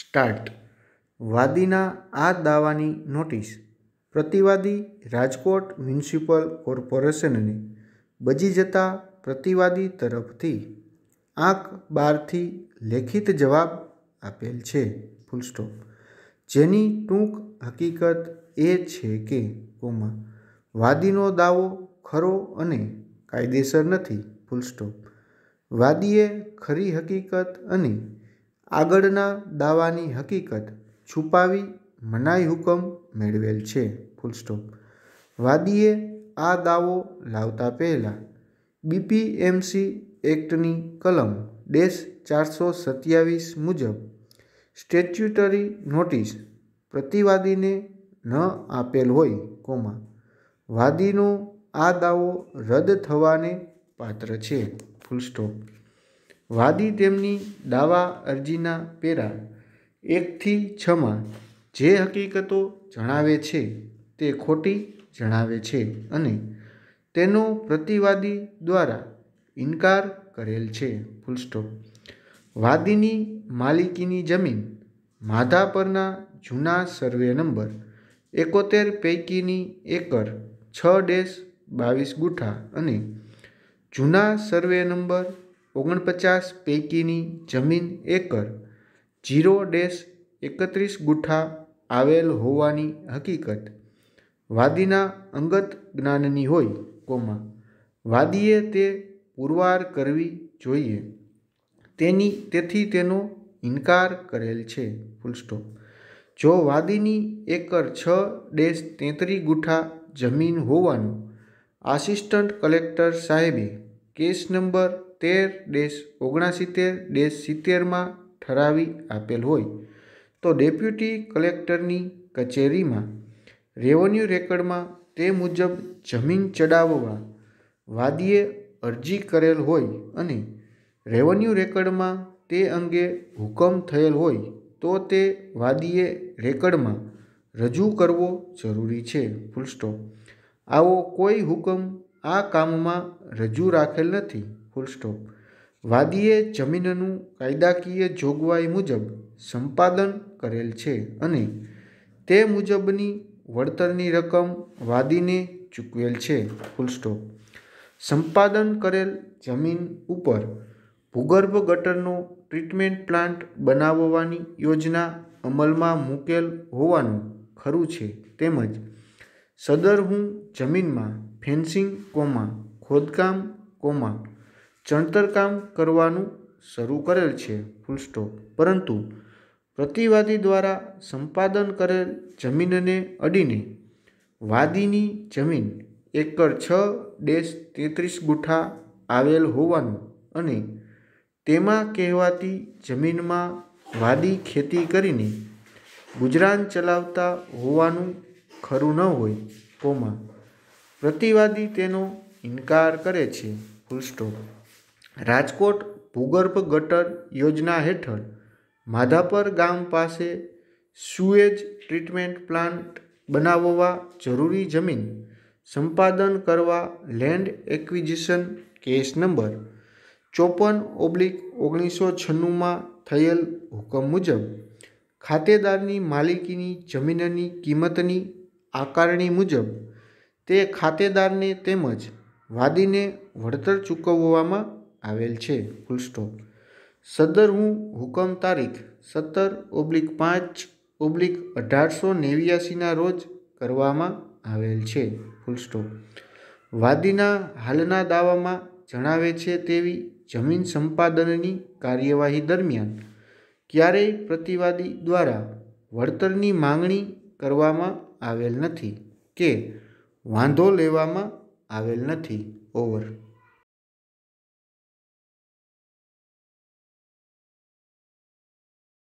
start વાદીના આ દાવાની નોટિસ પ્રતિવાદી રાજકોટ મ્યુનિસિપલ કોર્પોરેશનને બજી જતા પ્રતિવાદી તરફથી આંખ બારથી લેખિત જવાબ આપેલ છે ફૂલસ્ટોપ જેની ટૂંક હકીકત એ છે કે કોમા વાદીનો દાવો ખરો અને કાયદેસર નથી ફૂલસ્ટોપ વાદીએ ખરી હકીકત અને આગળના દાવાની હકીકત છુપાવી મનાઈ હુકમ મેળવેલ છે ફૂલ સ્ટોપ વાદીએ આ દાવો લાવતા પહેલાં બીપીએમસી એક્ટની કલમ ડેશ ચારસો સત્યાવીસ મુજબ સ્ટેચ્યુટરી નોટિસ પ્રતિવાદીને ન આપેલ હોય કોમાં વાદીનો આ દાવો રદ થવાને પાત્ર છે ફૂલ સ્ટોપ વાદી તેમની દાવા અરજીના પેરા એકથી છમાં જે હકીકતો જણાવે છે તે ખોટી જણાવે છે અને તેનો પ્રતિવાદી દ્વારા ઇનકાર કરેલ છે ફૂલ સ્ટોપ વાદીની માલિકીની જમીન માધા પરના જૂના સર્વે નંબર એકોતેર પૈકીની એકર છ ડેશ બાવીસ ગુઠા અને જૂના સર્વે નંબર ઓગણપચાસ પૈકીની જમીન એકર જીરો ડેશ એકત્રીસ ગુઠા આવેલ હોવાની હકીકત વાદીના અંગત જ્ઞાનની હોય કોમાં વાદીએ તે પુરવાર કરવી જોઈએ તેની તેથી તેનો ઇનકાર કરેલ છે ફૂલસ્ટોપ જો વાદીની એકર છ ડેશ તેત્રી ગુઠા જમીન હોવાનું આસિસ્ટન્ટ કલેક્ટર સાહેબે કેસ નંબર તેર ડેશ ઓગણસિત્તેર ડેશ સિત્તેરમાં ઠરાવી આપેલ હોય તો ડેપ્યુટી કલેક્ટરની કચેરીમાં રેવન્યુ રેકર્ડમાં તે મુજબ જમીન ચડાવવા વાદીએ અરજી કરેલ હોય અને રેવન્યુ રેકર્ડમાં તે અંગે હુકમ થયેલ હોય તો તે વાદીએ રેકર્ડમાં રજૂ કરવો જરૂરી છે ફૂલસ્ટોપ આવો કોઈ હુકમ આ કામમાં રજૂ રાખેલ નથી ફૂલ સ્ટોપ વાદીએ જમીનનું કાયદાકીય જોગવાઈ મુજબ સંપાદન કરેલ છે અને તે મુજબની વળતરની રકમ વાદીને ચૂકવેલ છે ફૂલ સ્ટોપ સંપાદન કરેલ જમીન ઉપર ભૂગર્ભ ગટરનો ટ્રીટમેન્ટ પ્લાન્ટ બનાવવાની યોજના અમલમાં મૂકેલ હોવાનું ખરું છે તેમજ સદર હું જમીનમાં ફેન્સિંગ કોમા ખોદકામ કોમા ચણતરકામ કરવાનું શરૂ કરેલ છે ફૂલ પરંતુ પ્રતિવાદી દ્વારા સંપાદન કરેલ જમીનને અડીને વાદીની જમીન એકર છ ડેશ તેત્રીસ ગુઠા આવેલ હોવાનું અને તેમાં કહેવાતી જમીનમાં વાદી ખેતી કરીને ગુજરાન ચલાવતા હોવાનું ખરું ન હોય કોમાં પ્રતિવાદી તેનો ઇનકાર કરે છે ફૂલ સ્ટોપ રાજકોટ ભૂગર્ભ ગટર યોજના હેઠળ માધાપર ગામ પાસે સુએજ ટ્રીટમેન્ટ પ્લાન્ટ બનાવવા જરૂરી જમીન સંપાદન કરવા લેન્ડ એક્વિઝિશન કેસ નંબર ચોપન ઓબ્લિક ઓગણીસો છન્નુંમાં થયેલ હુકમ મુજબ ખાતેદારની માલિકીની જમીનની કિંમતની આકારણી મુજબ તે ખાતેદારને તેમજ વાદીને વળતર ચૂકવવામાં આવેલ છે ફૂલ સ્ટોપ સદર હું હુકમ તારીખ સત્તર ઓબ્લિક પાંચ ઓબ્લિક અઢારસો નેવ્યાસીના રોજ કરવામાં આવેલ છે ફૂલ સ્ટોપ વાદીના હાલના દાવામાં જણાવે છે તેવી જમીન સંપાદનની કાર્યવાહી દરમિયાન ક્યારેય પ્રતિવાદી દ્વારા વળતરની માંગણી કરવામાં આવેલ નથી કે વાંધો લેવામાં આવેલ નથી ઓવર